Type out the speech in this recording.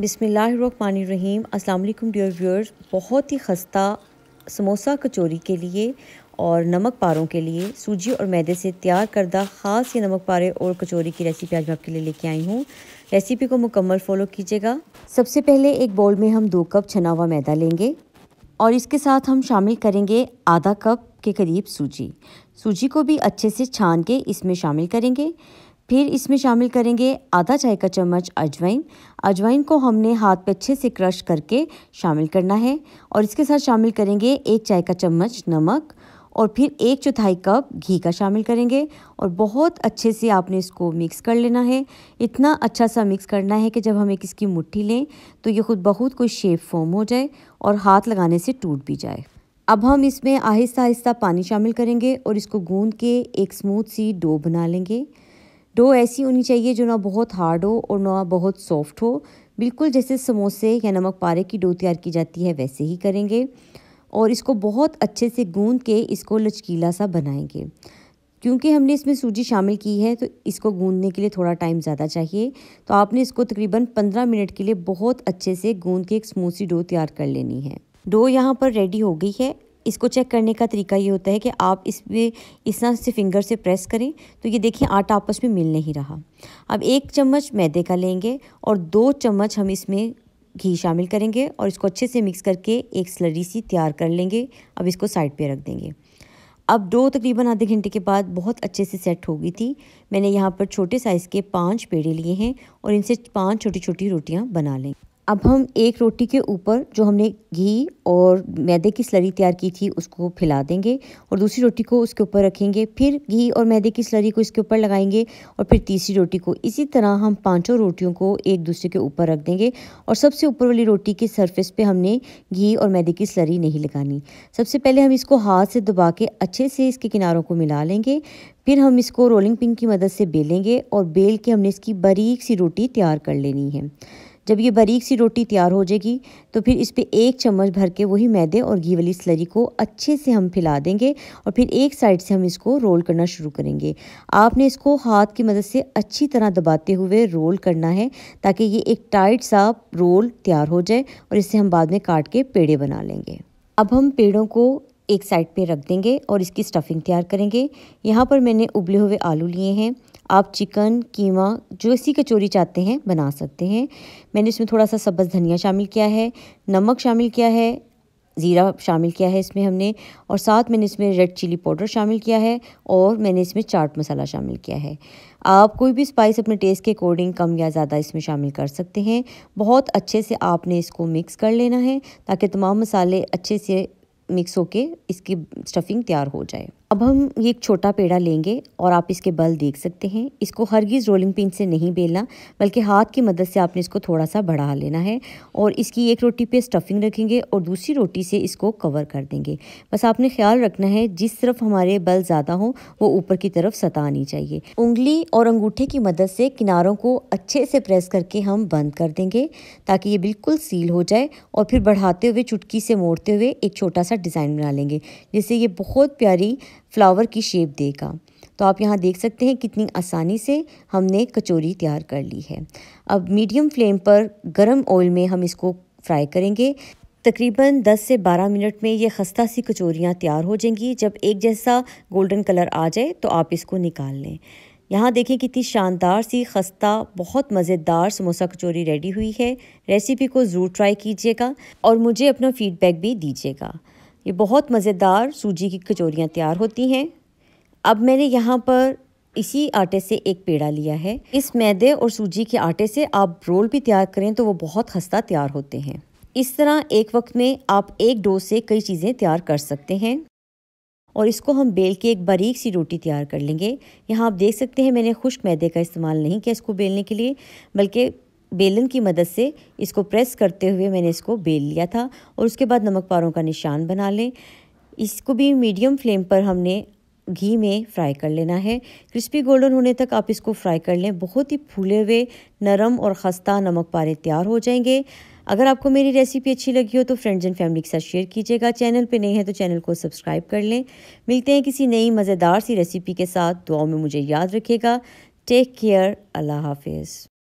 बिसमीम अल्लाम dear viewers बहुत ही खस्ता समोसा कचौरी के लिए और नमक पारों के लिए सूजी और मैदे से तैयार करदा ख़ास ये नमक पारे और कचौरी की रेसिपी आज मैं आपके लिए लेके आई हूँ रेसिपी को मुकम्मल फॉलो कीजिएगा सबसे पहले एक बाउल में हम दो कप छना हुआ मैदा लेंगे और इसके साथ हम शामिल करेंगे आधा कप के करीब सूजी सूजी को भी अच्छे से छान के इसमें शामिल करेंगे फिर इसमें शामिल करेंगे आधा चाय का चम्मच अजवाइन अजवाइन को हमने हाथ पे अच्छे से क्रश करके शामिल करना है और इसके साथ शामिल करेंगे एक चाय का चम्मच नमक और फिर एक चौथाई कप घी का शामिल करेंगे और बहुत अच्छे से आपने इसको मिक्स कर लेना है इतना अच्छा सा मिक्स करना है कि जब हम एक इसकी मुट्ठी लें तो ये खुद बहुत कोई शेप फॉर्म हो जाए और हाथ लगाने से टूट भी जाए अब हम इसमें आहिस्ता आहिस्ता पानी शामिल करेंगे और इसको गूंद के एक स्मूथ सी डो बना लेंगे डो ऐसी होनी चाहिए जो ना बहुत हार्ड हो और ना बहुत सॉफ्ट हो बिल्कुल जैसे समोसे या नमक पारे की डो तैयार की जाती है वैसे ही करेंगे और इसको बहुत अच्छे से गूंद के इसको लचकीला सा बनाएंगे क्योंकि हमने इसमें सूजी शामिल की है तो इसको गूंदने के लिए थोड़ा टाइम ज़्यादा चाहिए तो आपने इसको तकरीबन 15 मिनट के लिए बहुत अच्छे से गूंद के एक समोसी डो तैयार कर लेनी है डो यहाँ पर रेडी हो गई है इसको चेक करने का तरीका ये होता है कि आप इस पर इस तरह से फिंगर से प्रेस करें तो ये देखिए आटा आपस में मिल नहीं रहा अब एक चम्मच मैदे का लेंगे और दो चम्मच हम इसमें घी शामिल करेंगे और इसको अच्छे से मिक्स करके एक स्लरी सी तैयार कर लेंगे अब इसको साइड पे रख देंगे अब दो तकरीबन आधे घंटे के बाद बहुत अच्छे से सेट हो गई थी मैंने यहाँ पर छोटे साइज़ के पांच पेड़े लिए हैं और इनसे पांच छोटी छोटी रोटियाँ बना लेंगे अब हम एक रोटी के ऊपर जो हमने घी और मैदे की स्लरी तैयार की थी उसको फैला देंगे और दूसरी रोटी को उसके ऊपर रखेंगे फिर घी और मैदे की स्लरी को इसके ऊपर लगाएंगे और फिर तीसरी रोटी को इसी तरह हम पांचों रोटियों को एक दूसरे के ऊपर रख देंगे और सबसे ऊपर वाली रोटी के सरफेस पे हमने घी और मैदे की स्लरी नहीं लगानी सबसे पहले हम इसको हाथ से दबा के अच्छे से इसके किनारों को मिला लेंगे फिर हम इसको रोलिंग पिन की मदद से बेलेंगे और बेल के हमने इसकी बारीक सी रोटी तैयार कर लेनी है जब ये बारीक सी रोटी तैयार हो जाएगी तो फिर इस पर एक चम्मच भर के वही मैदे और घी वाली स्लरी को अच्छे से हम फैला देंगे और फिर एक साइड से हम इसको रोल करना शुरू करेंगे आपने इसको हाथ की मदद से अच्छी तरह दबाते हुए रोल करना है ताकि ये एक टाइट सा रोल तैयार हो जाए और इसे हम बाद में काट के पेड़े बना लेंगे अब हम पेड़ों को एक साइड पर रख देंगे और इसकी स्टफिंग तैयार करेंगे यहाँ पर मैंने उबले हुए आलू लिए हैं आप चिकन कीमा जो इसी कचौरी चाहते हैं बना सकते हैं मैंने इसमें थोड़ा सा सब्ज़ धनिया शामिल किया है नमक शामिल किया है ज़ीरा शामिल किया है इसमें हमने और साथ मैंने इसमें रेड चिली पाउडर शामिल किया है और मैंने इसमें चाट मसाला शामिल किया है आप कोई भी स्पाइस अपने टेस्ट के अकॉर्डिंग कम या ज़्यादा इसमें शामिल कर सकते हैं बहुत अच्छे से आपने इसको मिक्स कर लेना है ताकि तमाम मसाले अच्छे से मिक्स होकर इसकी स्टफिंग तैयार हो जाए अब हम ये एक छोटा पेड़ा लेंगे और आप इसके बल देख सकते हैं इसको हरगिज़ रोलिंग पिन से नहीं बेलना बल्कि हाथ की मदद से आपने इसको थोड़ा सा बढ़ा लेना है और इसकी एक रोटी पे स्टफिंग रखेंगे और दूसरी रोटी से इसको कवर कर देंगे बस आपने ख्याल रखना है जिस तरफ हमारे बल ज़्यादा हो वो ऊपर की तरफ आनी चाहिए उंगली और अंगूठे की मदद से किनारों को अच्छे से प्रेस करके हम बंद कर देंगे ताकि ये बिल्कुल सील हो जाए और फिर बढ़ाते हुए चुटकी से मोड़ते हुए एक छोटा सा डिज़ाइन बना लेंगे जिससे ये बहुत प्यारी फ्लावर की शेप देगा तो आप यहाँ देख सकते हैं कितनी आसानी से हमने कचौरी तैयार कर ली है अब मीडियम फ्लेम पर गरम ऑयल में हम इसको फ्राई करेंगे तकरीबन 10 से 12 मिनट में ये खस्ता सी कचौरियाँ तैयार हो जाएंगी जब एक जैसा गोल्डन कलर आ जाए तो आप इसको निकाल लें यहाँ देखें कितनी शानदार सी खस्ता बहुत मज़ेदार समोसा कचौरी रेडी हुई है रेसिपी को ज़रूर ट्राई कीजिएगा और मुझे अपना फीडबैक भी दीजिएगा ये बहुत मज़ेदार सूजी की कचौरियाँ तैयार होती हैं अब मैंने यहाँ पर इसी आटे से एक पेड़ा लिया है इस मैदे और सूजी के आटे से आप रोल भी तैयार करें तो वो बहुत खस्ता तैयार होते हैं इस तरह एक वक्त में आप एक डो से कई चीज़ें तैयार कर सकते हैं और इसको हम बेल के एक बारीक सी रोटी तैयार कर लेंगे यहाँ आप देख सकते हैं मैंने खुश्क मैदे का इस्तेमाल नहीं किया इसको बेलने के लिए बल्कि बेलन की मदद से इसको प्रेस करते हुए मैंने इसको बेल लिया था और उसके बाद नमक पारों का निशान बना लें इसको भी मीडियम फ्लेम पर हमने घी में फ्राई कर लेना है क्रिस्पी गोल्डन होने तक आप इसको फ्राई कर लें बहुत ही फूले हुए नरम और खस्ता नमक पारे तैयार हो जाएंगे अगर आपको मेरी रेसिपी अच्छी लगी हो तो फ्रेंड्स एंड फैमिली के साथ शेयर कीजिएगा चैनल पे नहीं है तो चैनल को सब्सक्राइब कर लें मिलते हैं किसी नई मज़ेदार सी रेसिपी के साथ दुआओं में मुझे याद रखिएगा टेक केयर अल्लाह हाफिज़